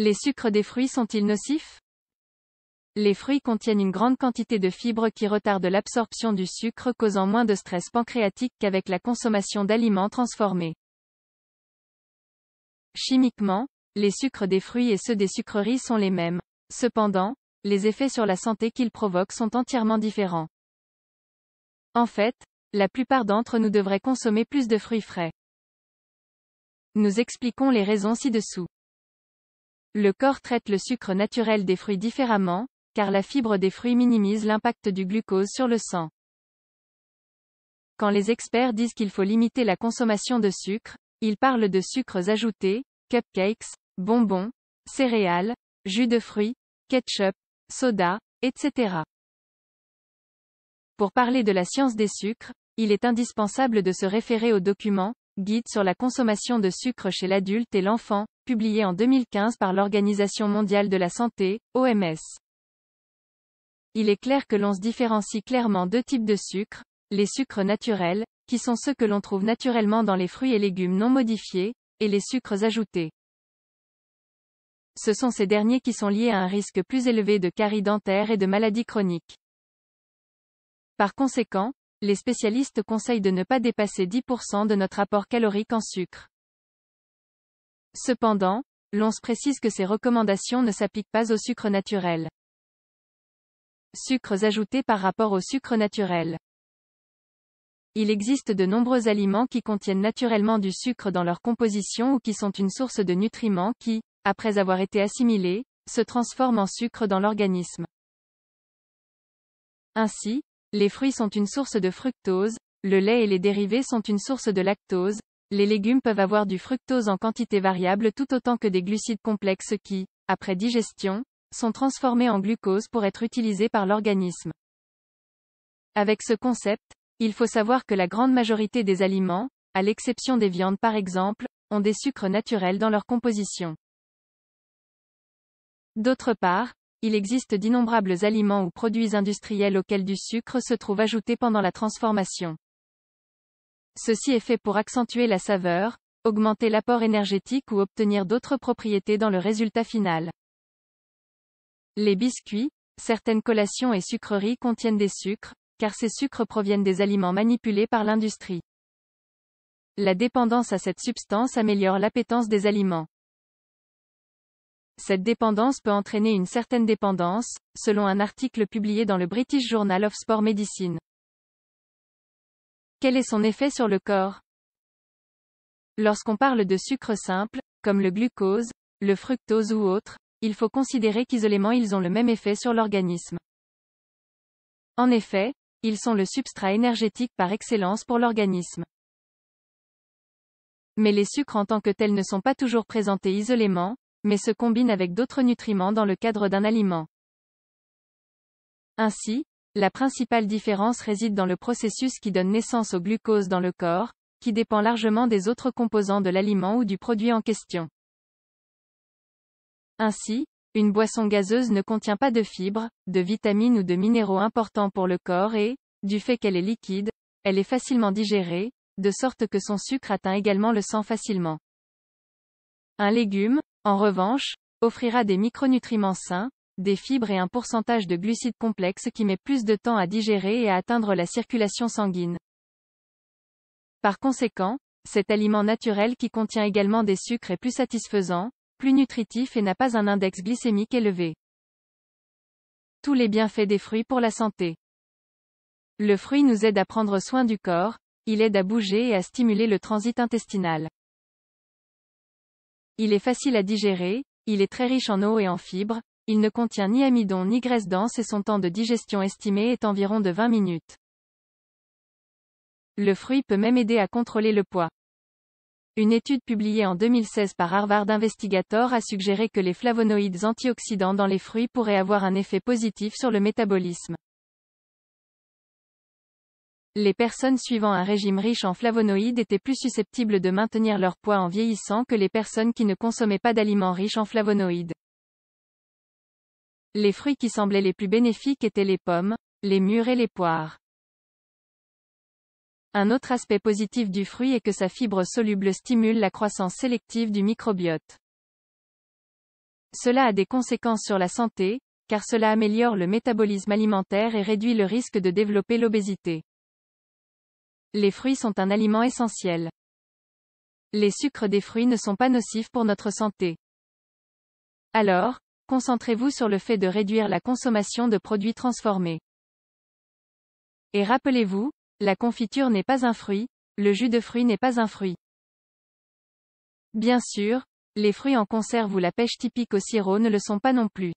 Les sucres des fruits sont-ils nocifs Les fruits contiennent une grande quantité de fibres qui retardent l'absorption du sucre causant moins de stress pancréatique qu'avec la consommation d'aliments transformés. Chimiquement, les sucres des fruits et ceux des sucreries sont les mêmes. Cependant, les effets sur la santé qu'ils provoquent sont entièrement différents. En fait, la plupart d'entre nous devraient consommer plus de fruits frais. Nous expliquons les raisons ci-dessous. Le corps traite le sucre naturel des fruits différemment, car la fibre des fruits minimise l'impact du glucose sur le sang. Quand les experts disent qu'il faut limiter la consommation de sucre, ils parlent de sucres ajoutés, cupcakes, bonbons, céréales, jus de fruits, ketchup, soda, etc. Pour parler de la science des sucres, il est indispensable de se référer au document Guide sur la consommation de sucre chez l'adulte et l'enfant, publié en 2015 par l'Organisation mondiale de la santé, OMS. Il est clair que l'on se différencie clairement deux types de sucres, les sucres naturels, qui sont ceux que l'on trouve naturellement dans les fruits et légumes non modifiés, et les sucres ajoutés. Ce sont ces derniers qui sont liés à un risque plus élevé de caries dentaires et de maladies chroniques. Par conséquent, les spécialistes conseillent de ne pas dépasser 10% de notre apport calorique en sucre. Cependant, l'on se précise que ces recommandations ne s'appliquent pas au sucre naturel. Sucres ajoutés par rapport au sucre naturel Il existe de nombreux aliments qui contiennent naturellement du sucre dans leur composition ou qui sont une source de nutriments qui, après avoir été assimilés, se transforment en sucre dans l'organisme. Ainsi, les fruits sont une source de fructose, le lait et les dérivés sont une source de lactose, les légumes peuvent avoir du fructose en quantité variable tout autant que des glucides complexes qui, après digestion, sont transformés en glucose pour être utilisés par l'organisme. Avec ce concept, il faut savoir que la grande majorité des aliments, à l'exception des viandes par exemple, ont des sucres naturels dans leur composition. D'autre part, il existe d'innombrables aliments ou produits industriels auxquels du sucre se trouve ajouté pendant la transformation. Ceci est fait pour accentuer la saveur, augmenter l'apport énergétique ou obtenir d'autres propriétés dans le résultat final. Les biscuits, certaines collations et sucreries contiennent des sucres, car ces sucres proviennent des aliments manipulés par l'industrie. La dépendance à cette substance améliore l'appétence des aliments. Cette dépendance peut entraîner une certaine dépendance, selon un article publié dans le British Journal of Sport Medicine. Quel est son effet sur le corps Lorsqu'on parle de sucre simple, comme le glucose, le fructose ou autres, il faut considérer qu'isolément ils ont le même effet sur l'organisme. En effet, ils sont le substrat énergétique par excellence pour l'organisme. Mais les sucres en tant que tels ne sont pas toujours présentés isolément, mais se combinent avec d'autres nutriments dans le cadre d'un aliment. Ainsi, la principale différence réside dans le processus qui donne naissance au glucose dans le corps, qui dépend largement des autres composants de l'aliment ou du produit en question. Ainsi, une boisson gazeuse ne contient pas de fibres, de vitamines ou de minéraux importants pour le corps et, du fait qu'elle est liquide, elle est facilement digérée, de sorte que son sucre atteint également le sang facilement. Un légume, en revanche, offrira des micronutriments sains, des fibres et un pourcentage de glucides complexes qui met plus de temps à digérer et à atteindre la circulation sanguine. Par conséquent, cet aliment naturel qui contient également des sucres est plus satisfaisant, plus nutritif et n'a pas un index glycémique élevé. Tous les bienfaits des fruits pour la santé. Le fruit nous aide à prendre soin du corps, il aide à bouger et à stimuler le transit intestinal. Il est facile à digérer, il est très riche en eau et en fibres, il ne contient ni amidon ni graisse dense et son temps de digestion estimé est environ de 20 minutes. Le fruit peut même aider à contrôler le poids. Une étude publiée en 2016 par Harvard Investigator a suggéré que les flavonoïdes antioxydants dans les fruits pourraient avoir un effet positif sur le métabolisme. Les personnes suivant un régime riche en flavonoïdes étaient plus susceptibles de maintenir leur poids en vieillissant que les personnes qui ne consommaient pas d'aliments riches en flavonoïdes. Les fruits qui semblaient les plus bénéfiques étaient les pommes, les mûres et les poires. Un autre aspect positif du fruit est que sa fibre soluble stimule la croissance sélective du microbiote. Cela a des conséquences sur la santé, car cela améliore le métabolisme alimentaire et réduit le risque de développer l'obésité. Les fruits sont un aliment essentiel. Les sucres des fruits ne sont pas nocifs pour notre santé. Alors, concentrez-vous sur le fait de réduire la consommation de produits transformés. Et rappelez-vous, la confiture n'est pas un fruit, le jus de fruit n'est pas un fruit. Bien sûr, les fruits en conserve ou la pêche typique au sirop ne le sont pas non plus.